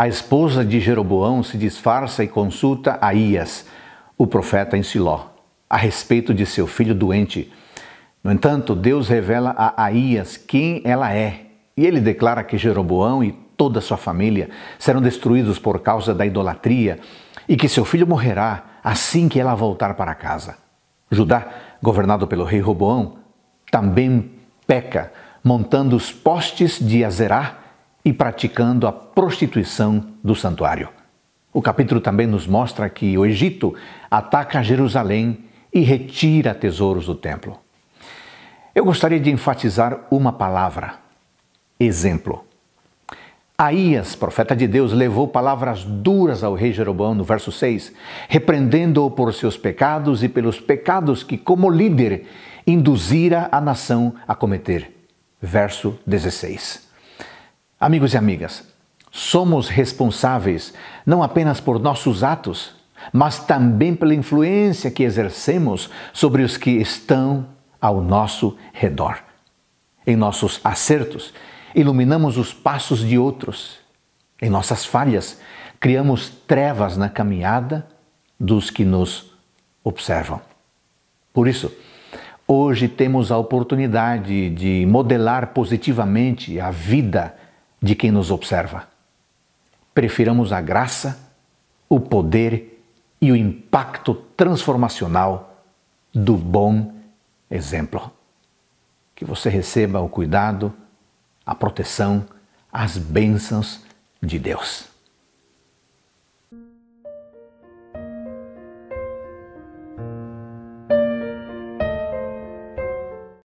a esposa de Jeroboão se disfarça e consulta Aías, o profeta em Siló, a respeito de seu filho doente. No entanto, Deus revela a Aías quem ela é, e ele declara que Jeroboão e toda a sua família serão destruídos por causa da idolatria e que seu filho morrerá assim que ela voltar para casa. Judá, governado pelo rei Roboão, também peca, montando os postes de Azerá e praticando a prostituição do santuário. O capítulo também nos mostra que o Egito ataca Jerusalém e retira tesouros do templo. Eu gostaria de enfatizar uma palavra: exemplo. Aías, profeta de Deus, levou palavras duras ao rei Jeroboão no verso 6, repreendendo-o por seus pecados e pelos pecados que, como líder, induzira a nação a cometer. Verso 16. Amigos e amigas, somos responsáveis não apenas por nossos atos, mas também pela influência que exercemos sobre os que estão ao nosso redor. Em nossos acertos, iluminamos os passos de outros. Em nossas falhas, criamos trevas na caminhada dos que nos observam. Por isso, hoje temos a oportunidade de modelar positivamente a vida de quem nos observa. Prefiramos a graça, o poder e o impacto transformacional do bom exemplo. Que você receba o cuidado, a proteção, as bênçãos de Deus.